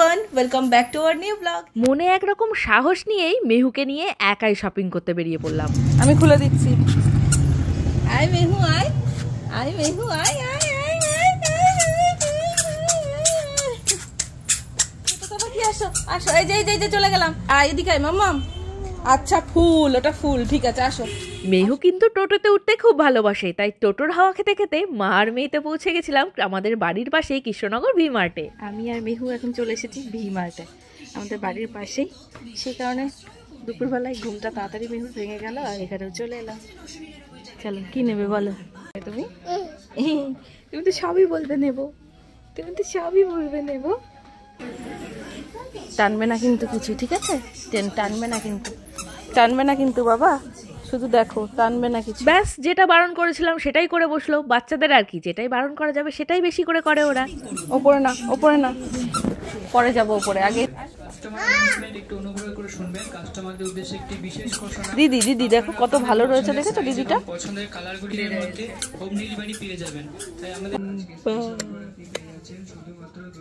Everyone welcome back to our new blog মনে একরকম সাহস নিয়েই মেহুকে নিয়ে একাই শপিং করতে বেরিয়ে পড়লাম আমি খুলে দিচ্ছি আই মেহু আই আই মেহু আই আই আসো আসো এই যে এই যে চলে গেলাম আয় এদিকে আয় মাম্মাম আচ্ছা ফুল ওটা ফুল ঠিক আছে আসো মেহু কিন্তু টোটোতে উঠতে খুব ভালোবাসে তাই টোটোর হাওয়া খেতে খেতে মা আর মেয়েতে পৌঁছে গেছিলাম আমাদের বাড়ির পাশেই কৃষ্ণনগর ভি মার্টে আমি আর মেহু এখন চলে এসেছি ভি মার্টে আমাদের বাড়ির পাশেই সেই কারণে দুপুরবেলায় ঘুমটা তাড়াতাড়ি মেহু ভেঙে গেল আর এখানেও চলে এলাম চলো কি নেবে বলো তুমি তুমি তো সবই বলবে নেবো তুমি তো সবই বলবে নেবো টানবে না কিন্তু কিছু ঠিক আছে টানবে না কিন্তু টানবে না কিন্তু বাবা শুধু দেখো টানবে না কিছু ব্যাস যেটা বারণ করেছিলাম সেটাই করে বসলো বাচ্চাদের আর কি যেটাই বারণ করা যাবে সেটাই বেশি করে করে ওরা ওপরে না ওপরে না পরে যাব ওপরে আগে দিদি দিদি দেখো কত ভালো রয়েছে দেখেছো দিদিটা পছন্দের কালারগুলির মধ্যে হোম পেয়ে যাবেন তাই আমাদের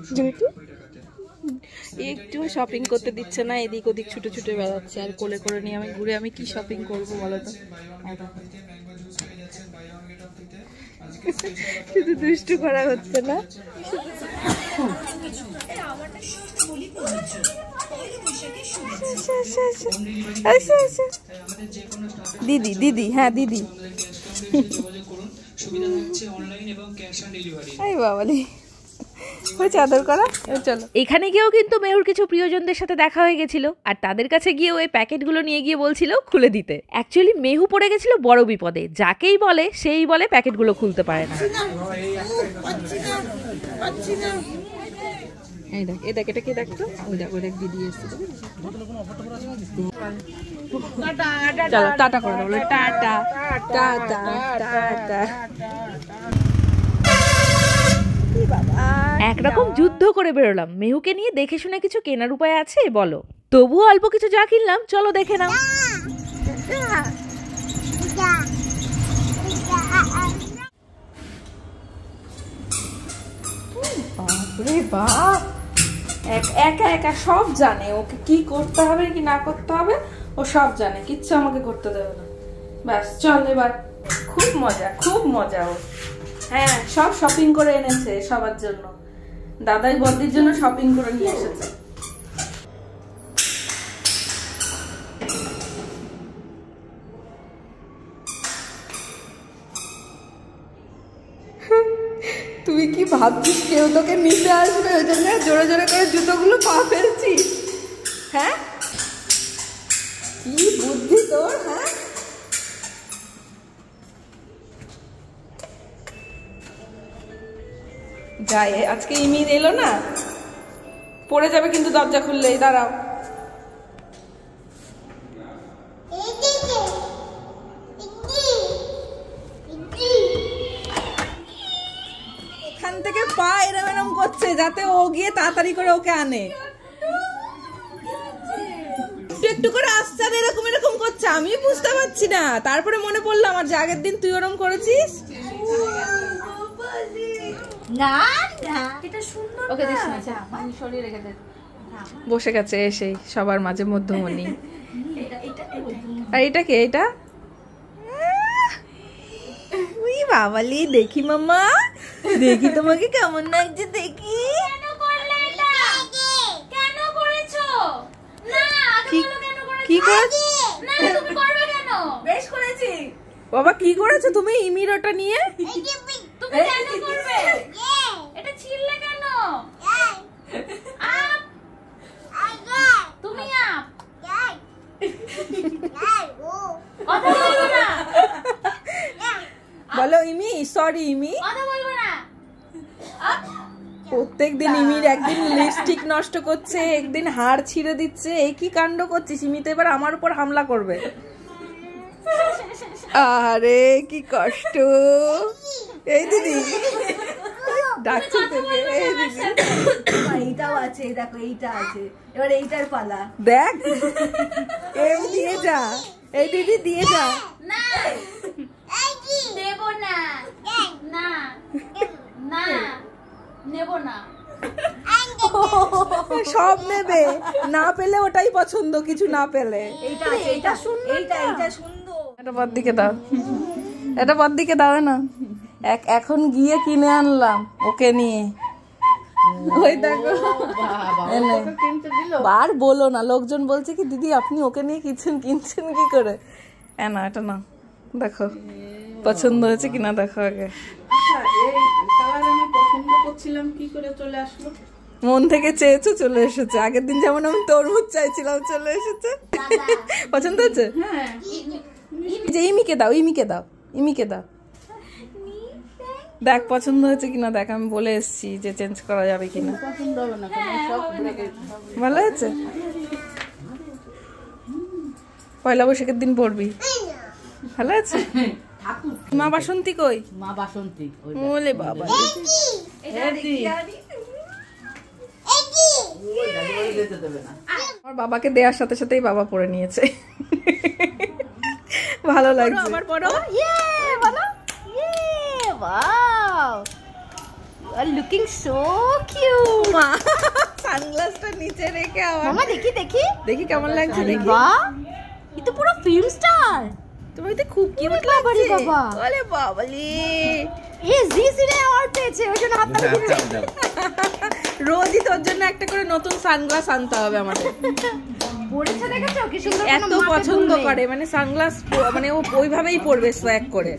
শুধুমাত্র একটু শপিং করতে দিচ্ছে না এদিক ওদিক ছুটে ছুটে বেড়াচ্ছে আর কোলে করে নিয়ে আমি ঘুরে আমি কি শপিং করবো বলো তো শুধু দুষ্টু করা হচ্ছে না দিদি দিদি হ্যাঁ দিদি সুবিধা হচ্ছে অনলাইন এবং ক্যাশ অন ডেলিভারি বাবা হয়েছে করা চলো এখানে গিয়েও কিন্তু মেহুর কিছু প্রিয়জনদের সাথে দেখা হয়ে গেছিল আর তাদের কাছে গিয়ে ওই প্যাকেটগুলো নিয়ে গিয়ে বলছিল খুলে দিতে অ্যাকচুয়ালি মেহু পড়ে গেছিল বড় বিপদে যাকেই বলে সেই বলে প্যাকেটগুলো খুলতে পারে না টাটা টাটা টাটা টাটা একরকম যুদ্ধ করে বেরোলাম মেহুকে নিয়ে দেখে শুনে কিছু কেনার উপায় আছে বলো তবুও অল্প কিছু যা কিনলাম চলো দেখে নাও বাপরে বাপ একা একা সব জানে ওকে কি করতে হবে কি না করতে হবে ও সব জানে কিচ্ছু আমাকে করতে দেবে না ব্যাস চল এবার খুব মজা খুব মজা ও হ্যাঁ সব শপিং করে এনেছে সবার জন্য দাদাই বদির জন্য শপিং করে নিয়ে এসেছে তুই কি ভাবছিস কেউ তোকে নিতে আসবে ওই জন্য জোরে জোরে করে জুতোগুলো পা ফেলছিস হ্যাঁ কি বুদ্ধি তোর হ্যাঁ যাই আজকে ইমির এলো না পড়ে যাবে কিন্তু দরজা খুললেই দাঁড়াও এখান থেকে পা এরম এরম করছে যাতে ও গিয়ে তাড়াতাড়ি করে ওকে আনে একটু করে আসছে এরকম এরকম করছে আমি বুঝতে পারছি না তারপরে মনে পড়লো আমার যে আগের দিন তুই ওরম করেছিস আচ্ছা। বসে গেছে এসেই সবার মাঝে মধ্যমণি আর এটা কে এটা উই বাবালি দেখি মামা দেখি তোমাকে কেমন লাগছে দেখি কি বাবা কি করেছো তুমি ইমিরোটা নিয়ে তুমি কেন করবে বলো ইমি সরি ইমি প্রত্যেক দিন ইমির একদিন লিপস্টিক নষ্ট করছে একদিন হাড় ছিঁড়ে দিচ্ছে এ কাণ্ড করছিস ইমি তো এবার আমার উপর হামলা করবে আরে কি কষ্ট এই দিদি ডাকছি এই এইটাও আছে দেখো এইটা আছে এবার এইটার পালা দেখ এই দিয়ে যা এই দিদি দিয়ে যাও না দেব না না না নেব না সব নেবে না পেলে ওটাই পছন্দ কিছু না পেলে এটা দিকে দাও এটা দিকে না এক এখন গিয়ে কিনে আনলাম ওকে নিয়ে ওই দেখো আর বলো না লোকজন বলছে কি দিদি আপনি ওকে নিয়ে কিনছেন কিনছেন কি করে না এটা না দেখো পছন্দ হয়েছে কিনা দেখো আগে আচ্ছা, মন থেকে চেয়েছো চলে এসেছে আগের দিন যেমন আমি তরমুজ চাইছিলাম চলে এসেছে পছন্দ হচ্ছে হ্যাঁ। যে ইমিকে দাও ইমিকে দাও ইমিকে দাও দেখ পছন্দ হয়েছে কিনা দেখ আমি বলে এসছি যে চেঞ্জ করা যাবে কিনা ভালো হয়েছে পয়লা বৈশাখের দিন পড়বি ভালো আছে মা বাসন্তী কই মা বাসন্তী বাবা আমার বাবাকে দেওয়ার সাথে সাথেই বাবা পরে নিয়েছে ভালো লাগছে আমার বড় ইয়ে বলো wow! You are looking so cute. মা সানগ্লাসটা নিচে রেখে দেখি দেখি কেমন লাগছে দেখি তো পুরো ফিল্ম স্টার তো খুব পেয়েছে ওই জন্য রোজই তোর জন্য একটা করে নতুন সানগ্লাস আনতে হবে আমাদের এত পছন্দ করে মানে সানগ্লাস মানে ও ওইভাবেই পরবে করে